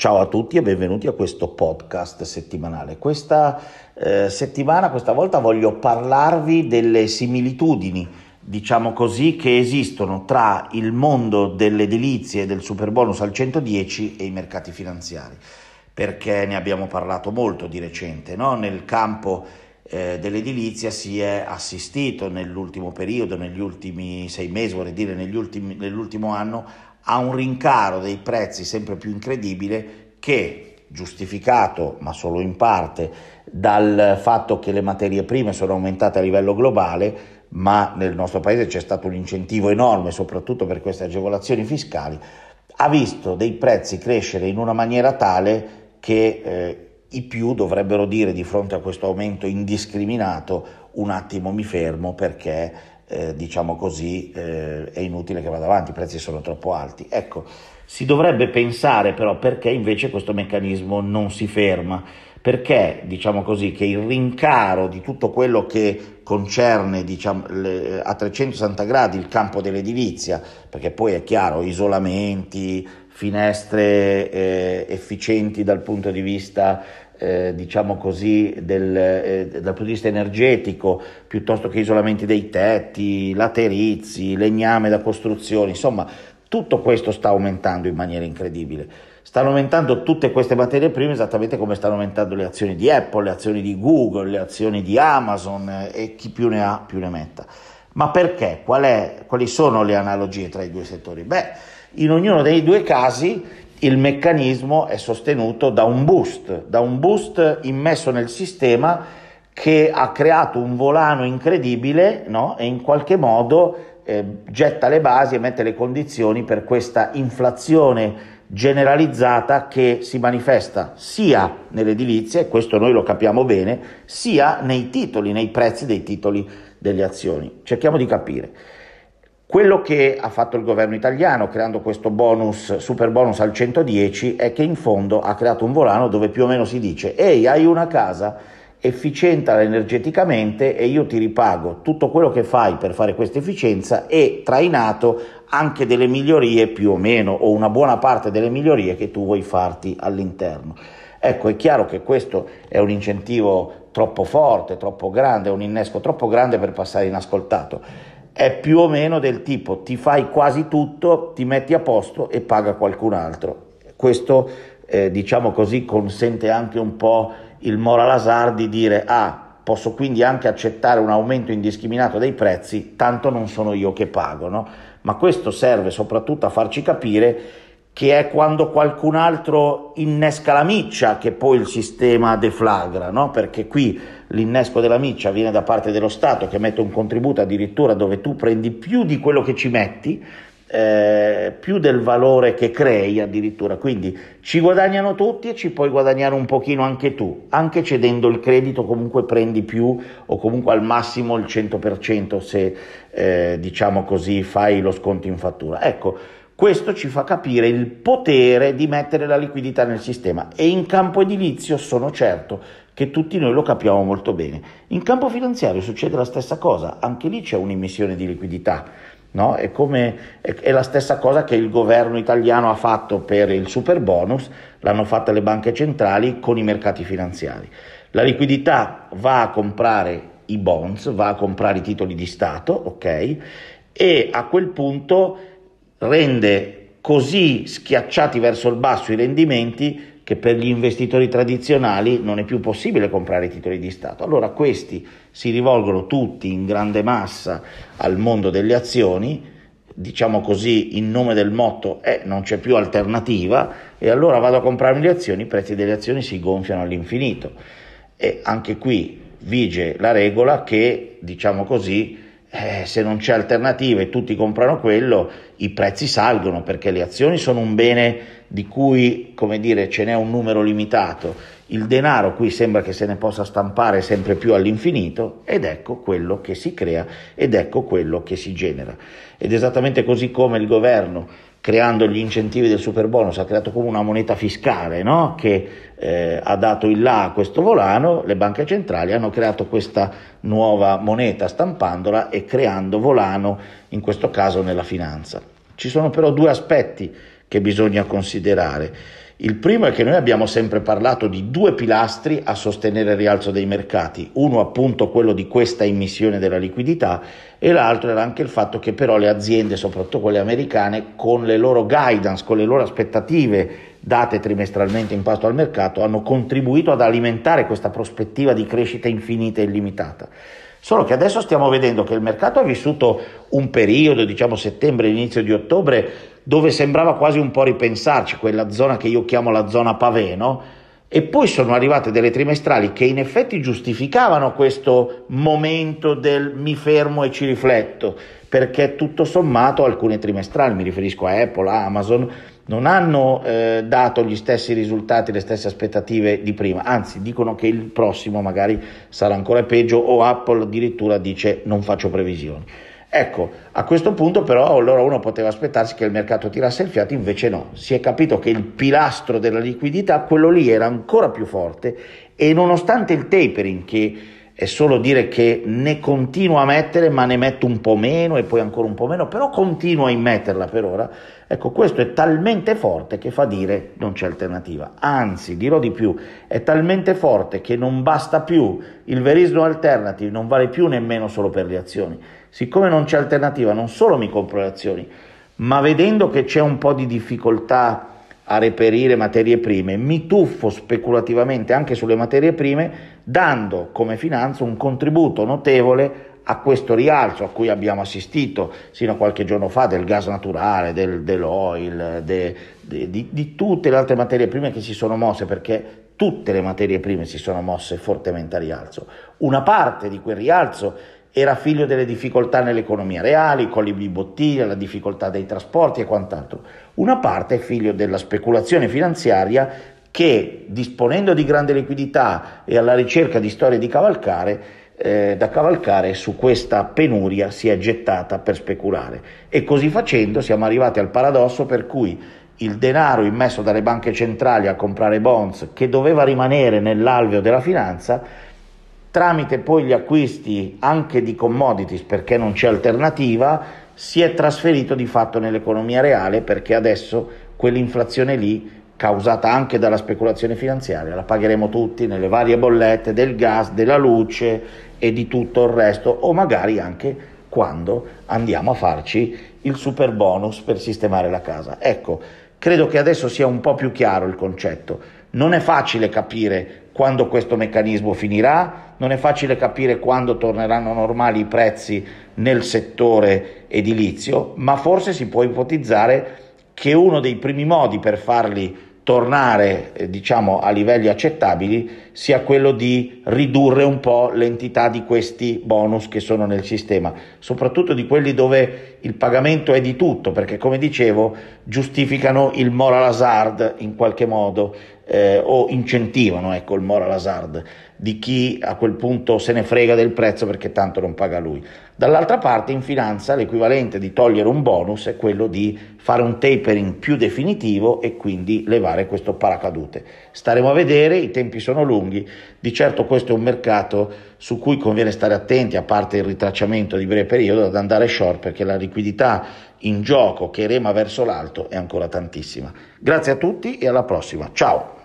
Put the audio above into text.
Ciao a tutti e benvenuti a questo podcast settimanale. Questa eh, settimana, questa volta voglio parlarvi delle similitudini, diciamo così, che esistono tra il mondo delle edilizie e del super bonus al 110 e i mercati finanziari, perché ne abbiamo parlato molto di recente, no? nel campo eh, dell'edilizia si è assistito nell'ultimo periodo, negli ultimi sei mesi, vorrei dire negli ultimi, nell'ultimo anno, a un rincaro dei prezzi sempre più incredibile che, giustificato ma solo in parte, dal fatto che le materie prime sono aumentate a livello globale, ma nel nostro paese c'è stato un incentivo enorme soprattutto per queste agevolazioni fiscali, ha visto dei prezzi crescere in una maniera tale che eh, i più dovrebbero dire di fronte a questo aumento indiscriminato un attimo mi fermo perché eh, diciamo così, eh, è inutile che vada avanti, i prezzi sono troppo alti. Ecco, si dovrebbe pensare però perché invece questo meccanismo non si ferma, perché diciamo così che il rincaro di tutto quello che concerne diciamo, le, a 360 gradi il campo dell'edilizia, perché poi è chiaro, isolamenti, finestre eh, efficienti dal punto di vista eh, diciamo così, del, eh, dal punto di vista energetico, piuttosto che isolamenti dei tetti, laterizi, legname da costruzione, insomma, tutto questo sta aumentando in maniera incredibile. Stanno aumentando tutte queste materie prime esattamente come stanno aumentando le azioni di Apple, le azioni di Google, le azioni di Amazon eh, e chi più ne ha più ne metta. Ma perché? Qual è, quali sono le analogie tra i due settori? Beh, in ognuno dei due casi il meccanismo è sostenuto da un boost, da un boost immesso nel sistema che ha creato un volano incredibile no? e in qualche modo eh, getta le basi e mette le condizioni per questa inflazione generalizzata che si manifesta sia nell'edilizia, e questo noi lo capiamo bene, sia nei titoli, nei prezzi dei titoli delle azioni. Cerchiamo di capire. Quello che ha fatto il governo italiano creando questo bonus, super bonus al 110, è che in fondo ha creato un volano dove più o meno si dice ehi, hai una casa, efficientala energeticamente e io ti ripago tutto quello che fai per fare questa efficienza e trainato anche delle migliorie più o meno o una buona parte delle migliorie che tu vuoi farti all'interno. Ecco, è chiaro che questo è un incentivo troppo forte, troppo grande, un innesco troppo grande per passare inascoltato è più o meno del tipo ti fai quasi tutto, ti metti a posto e paga qualcun altro. Questo, eh, diciamo così, consente anche un po' il moral hazard di dire ah, posso quindi anche accettare un aumento indiscriminato dei prezzi, tanto non sono io che pago, no? Ma questo serve soprattutto a farci capire che è quando qualcun altro innesca la miccia che poi il sistema deflagra, no? perché qui l'innesco della miccia viene da parte dello Stato che mette un contributo addirittura dove tu prendi più di quello che ci metti, eh, più del valore che crei addirittura, quindi ci guadagnano tutti e ci puoi guadagnare un pochino anche tu, anche cedendo il credito comunque prendi più o comunque al massimo il 100% se eh, diciamo così fai lo sconto in fattura. Ecco, questo ci fa capire il potere di mettere la liquidità nel sistema e in campo edilizio sono certo che tutti noi lo capiamo molto bene. In campo finanziario succede la stessa cosa, anche lì c'è un'immissione di liquidità. No? È, come, è, è, la stessa cosa che il governo italiano ha fatto per il super bonus, l'hanno fatta le banche centrali con i mercati finanziari. La liquidità va a comprare i bonds, va a comprare i titoli di Stato, ok? E a quel punto rende così schiacciati verso il basso i rendimenti che per gli investitori tradizionali non è più possibile comprare titoli di Stato. Allora questi si rivolgono tutti in grande massa al mondo delle azioni, diciamo così in nome del motto eh, non c'è più alternativa e allora vado a comprarmi le azioni, i prezzi delle azioni si gonfiano all'infinito. E anche qui vige la regola che, diciamo così, eh, se non c'è alternativa e tutti comprano quello, i prezzi salgono perché le azioni sono un bene di cui, come dire, ce n'è un numero limitato il denaro qui sembra che se ne possa stampare sempre più all'infinito ed ecco quello che si crea ed ecco quello che si genera. Ed esattamente così come il governo creando gli incentivi del super bonus, ha creato come una moneta fiscale no? che eh, ha dato il là a questo volano, le banche centrali hanno creato questa nuova moneta stampandola e creando volano, in questo caso nella finanza. Ci sono però due aspetti che bisogna considerare. Il primo è che noi abbiamo sempre parlato di due pilastri a sostenere il rialzo dei mercati, uno appunto quello di questa emissione della liquidità e l'altro era anche il fatto che però le aziende, soprattutto quelle americane, con le loro guidance, con le loro aspettative date trimestralmente in pasto al mercato, hanno contribuito ad alimentare questa prospettiva di crescita infinita e illimitata. Solo che adesso stiamo vedendo che il mercato ha vissuto un periodo, diciamo settembre, inizio di ottobre, dove sembrava quasi un po' ripensarci, quella zona che io chiamo la zona Paveno, e poi sono arrivate delle trimestrali che in effetti giustificavano questo momento del mi fermo e ci rifletto, perché tutto sommato alcune trimestrali, mi riferisco a Apple, a Amazon, non hanno eh, dato gli stessi risultati, le stesse aspettative di prima, anzi dicono che il prossimo magari sarà ancora peggio o Apple addirittura dice non faccio previsioni. Ecco, a questo punto però allora uno poteva aspettarsi che il mercato tirasse il fiato, invece no, si è capito che il pilastro della liquidità, quello lì era ancora più forte e nonostante il tapering che è solo dire che ne continuo a mettere ma ne metto un po' meno e poi ancora un po' meno, però continuo a immetterla per ora, Ecco, questo è talmente forte che fa dire non c'è alternativa. Anzi, dirò di più, è talmente forte che non basta più, il verismo alternative non vale più nemmeno solo per le azioni. Siccome non c'è alternativa, non solo mi compro le azioni, ma vedendo che c'è un po' di difficoltà a reperire materie prime, mi tuffo speculativamente anche sulle materie prime, dando come finanza un contributo notevole a questo rialzo a cui abbiamo assistito sino a qualche giorno fa del gas naturale, del, dell'oil, de, de, di, di tutte le altre materie prime che si sono mosse perché tutte le materie prime si sono mosse fortemente a rialzo. Una parte di quel rialzo era figlio delle difficoltà nell'economia reale, i colli di la difficoltà dei trasporti e quant'altro. Una parte è figlio della speculazione finanziaria che, disponendo di grande liquidità e alla ricerca di storie di cavalcare, eh, da cavalcare su questa penuria si è gettata per speculare e così facendo siamo arrivati al paradosso per cui il denaro immesso dalle banche centrali a comprare bonds che doveva rimanere nell'alveo della finanza tramite poi gli acquisti anche di commodities perché non c'è alternativa si è trasferito di fatto nell'economia reale perché adesso quell'inflazione lì causata anche dalla speculazione finanziaria, la pagheremo tutti nelle varie bollette del gas, della luce e di tutto il resto, o magari anche quando andiamo a farci il super bonus per sistemare la casa. Ecco, credo che adesso sia un po' più chiaro il concetto. Non è facile capire quando questo meccanismo finirà, non è facile capire quando torneranno normali i prezzi nel settore edilizio, ma forse si può ipotizzare che uno dei primi modi per farli tornare eh, diciamo, a livelli accettabili sia quello di ridurre un po' l'entità di questi bonus che sono nel sistema, soprattutto di quelli dove il pagamento è di tutto, perché come dicevo giustificano il moral hazard in qualche modo eh, o incentivano ecco, il moral hazard di chi a quel punto se ne frega del prezzo perché tanto non paga lui. Dall'altra parte in finanza l'equivalente di togliere un bonus è quello di fare un tapering più definitivo e quindi levare questo paracadute. Staremo a vedere, i tempi sono lunghi, di certo questo è un mercato su cui conviene stare attenti, a parte il ritracciamento di breve periodo, ad andare short perché la liquidità in gioco che rema verso l'alto è ancora tantissima. Grazie a tutti e alla prossima, ciao!